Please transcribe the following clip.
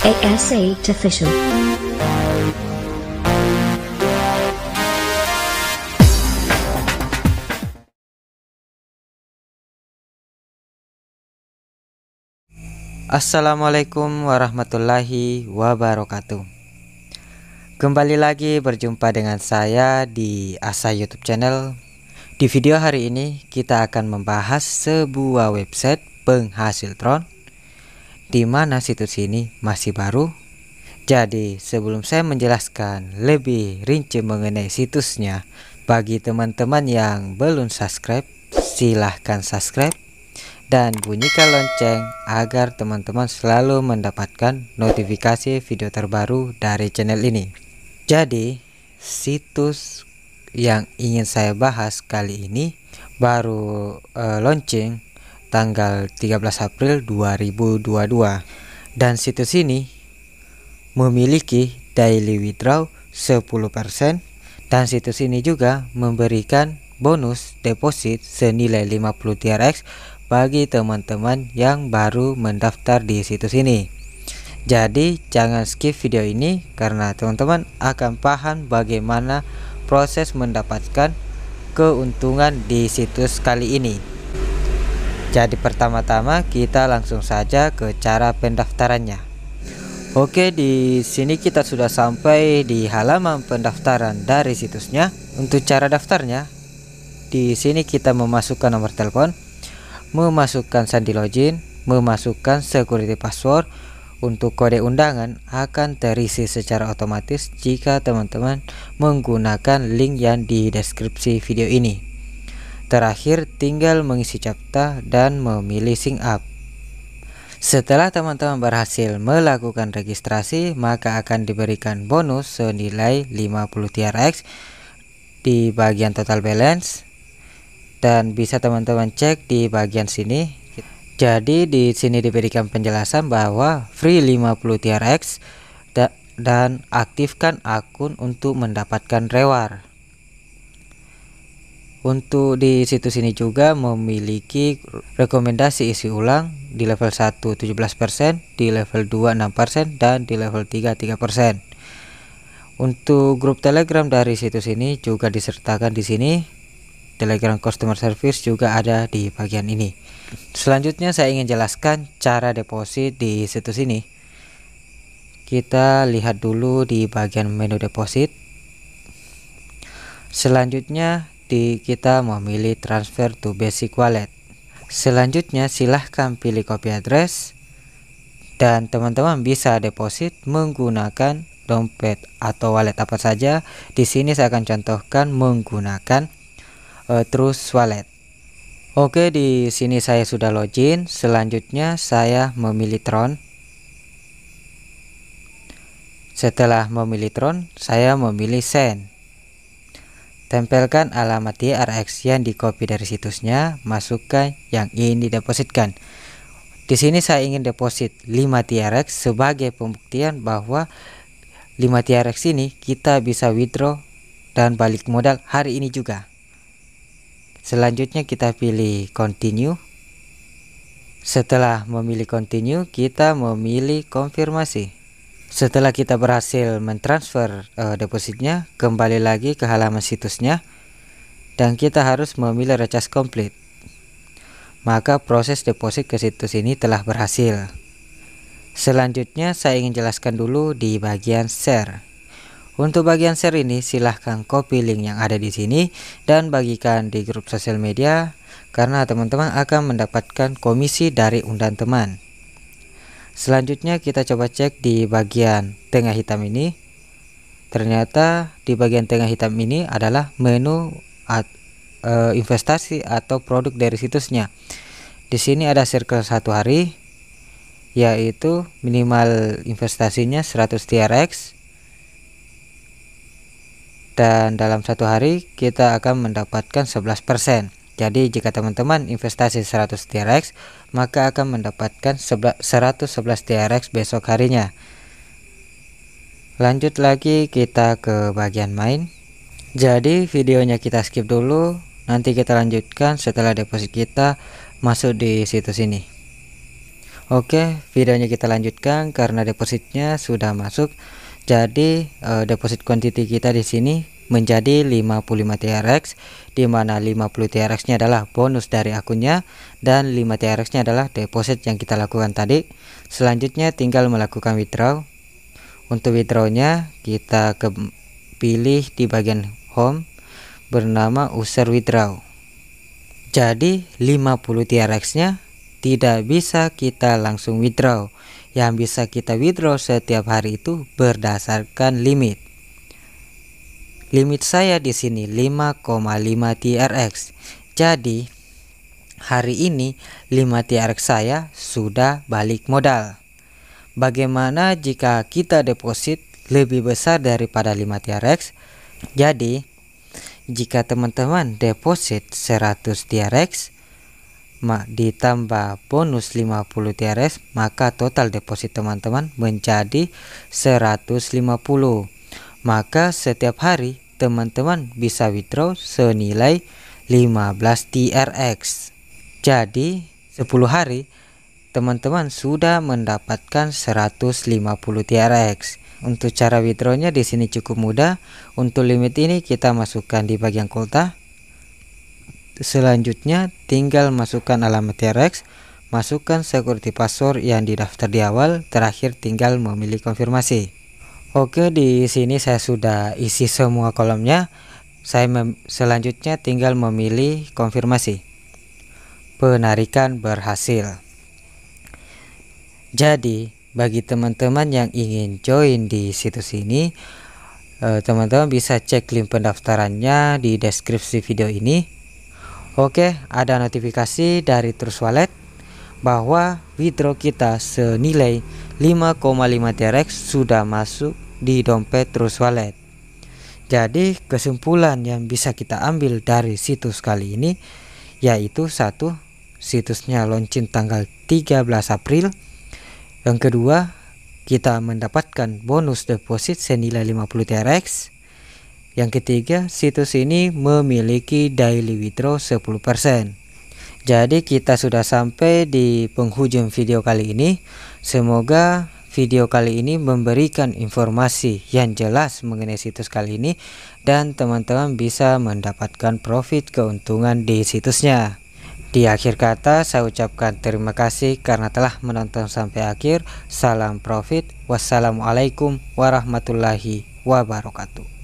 as Official. Assalamualaikum warahmatullahi wabarakatuh. Kembali lagi berjumpa dengan saya di Asa YouTube channel. Di video hari ini kita akan membahas sebuah website penghasil drone di mana situs ini masih baru. Jadi, sebelum saya menjelaskan lebih rinci mengenai situsnya, bagi teman-teman yang belum subscribe, silahkan subscribe dan bunyikan lonceng agar teman-teman selalu mendapatkan notifikasi video terbaru dari channel ini. Jadi, situs yang ingin saya bahas kali ini baru uh, eh, launching tanggal 13 April 2022 dan situs ini memiliki daily withdraw 10% dan situs ini juga memberikan bonus deposit senilai 50 TRX bagi teman-teman yang baru mendaftar di situs ini. Jadi jangan skip video ini karena teman-teman akan paham bagaimana proses mendapatkan keuntungan di situs kali ini. Jadi pertama-tama kita langsung saja ke cara pendaftarannya. Oke, di sini kita sudah sampai di halaman pendaftaran dari situsnya. Untuk cara daftarnya, di sini kita memasukkan nomor telepon, memasukkan sandi login, memasukkan security password. Untuk kode undangan akan terisi secara otomatis jika teman-teman menggunakan link yang di deskripsi video ini. Terakhir tinggal mengisi cakta dan memilih sync up. Setelah teman-teman berhasil melakukan registrasi, maka akan diberikan bonus senilai 50 TRX di bagian total balance dan bisa teman-teman cek di bagian sini. Jadi di sini diberikan penjelasan bahwa free 50 TRX da dan aktifkan akun untuk mendapatkan reward untuk di situs ini juga memiliki rekomendasi isi ulang di level 1 17%, di level 2 6% dan di level 3 3%. Untuk grup Telegram dari situs ini juga disertakan di sini. Telegram customer service juga ada di bagian ini. Selanjutnya saya ingin jelaskan cara deposit di situs ini. Kita lihat dulu di bagian menu deposit. Selanjutnya kita memilih transfer to basic wallet. Selanjutnya silahkan pilih copy address dan teman-teman bisa deposit menggunakan dompet atau wallet apa saja. Di sini saya akan contohkan menggunakan uh, e, Trust Wallet. Oke, di sini saya sudah login. Selanjutnya saya memilih Tron. Setelah memilih Tron, saya memilih Send. Tempelkan alamat DRX yang di copy dari situsnya, masukkan yang ingin didepositkan. Di sini saya ingin deposit 5 TRX sebagai pembuktian bahwa 5 TRX ini kita bisa withdraw dan balik modal hari ini juga. Selanjutnya kita pilih continue. Setelah memilih continue, kita memilih konfirmasi. Setelah kita berhasil mentransfer uh, depositnya, kembali lagi ke halaman situsnya dan kita harus memilih recharge complete. Maka proses deposit ke situs ini telah berhasil. Selanjutnya saya ingin jelaskan dulu di bagian share. Untuk bagian share ini silahkan copy link yang ada di sini dan bagikan di grup sosial media karena teman-teman akan mendapatkan komisi dari undang teman. Selanjutnya kita coba cek di bagian tengah hitam ini. Ternyata di bagian tengah hitam ini adalah menu at, e, investasi atau produk dari situsnya. Di sini ada circle satu hari yaitu minimal investasinya 100 TRX dan dalam satu hari kita akan mendapatkan 11% jadi jika teman-teman investasi 100 TRX maka akan mendapatkan 111 TRX besok harinya. Lanjut lagi kita ke bagian main. Jadi videonya kita skip dulu, nanti kita lanjutkan setelah deposit kita masuk di situs ini. Oke, videonya kita lanjutkan karena depositnya sudah masuk. Jadi eh, deposit quantity kita di sini menjadi 55 TRX di mana 50 TRX-nya adalah bonus dari akunnya dan 5 TRX-nya adalah deposit yang kita lakukan tadi. Selanjutnya tinggal melakukan withdraw. Untuk withdraw-nya kita ke pilih di bagian home bernama user withdraw. Jadi 50 TRX-nya tidak bisa kita langsung withdraw. Yang bisa kita withdraw setiap hari itu berdasarkan limit. Limit saya di sini 5,5 TRX. Jadi hari ini 5 TRX saya sudah balik modal. Bagaimana jika kita deposit lebih besar daripada 5 TRX? Jadi jika teman-teman deposit 100 TRX ditambah bonus 50 TRX maka total deposit teman-teman menjadi 150 maka setiap hari teman-teman bisa withdraw senilai 15 TRX. Jadi 10 hari teman-teman sudah mendapatkan 150 TRX. Untuk cara withdrawnya di sini cukup mudah. Untuk limit ini kita masukkan di bagian kota. Selanjutnya tinggal masukkan alamat TRX, masukkan security password yang didaftar di awal, terakhir tinggal memilih konfirmasi. Oke, di sini saya sudah isi semua kolomnya. Saya selanjutnya tinggal memilih konfirmasi. Penarikan berhasil. Jadi, bagi teman-teman yang ingin join di situs ini, eh, teman-teman bisa cek link pendaftarannya di deskripsi video ini. Oke, ada notifikasi dari Trust Wallet bahwa withdraw kita senilai 5,5 TRX sudah masuk di dompet terus Wallet. Jadi kesimpulan yang bisa kita ambil dari situs kali ini yaitu satu situsnya launching tanggal 13 April. Yang kedua, kita mendapatkan bonus deposit senilai 50 TRX. Yang ketiga, situs ini memiliki daily withdraw 10%. Jadi kita sudah sampai di penghujung video kali ini. Semoga video kali ini memberikan informasi yang jelas mengenai situs kali ini dan teman-teman bisa mendapatkan profit keuntungan di situsnya. Di akhir kata saya ucapkan terima kasih karena telah menonton sampai akhir. Salam profit. Wassalamualaikum warahmatullahi wabarakatuh.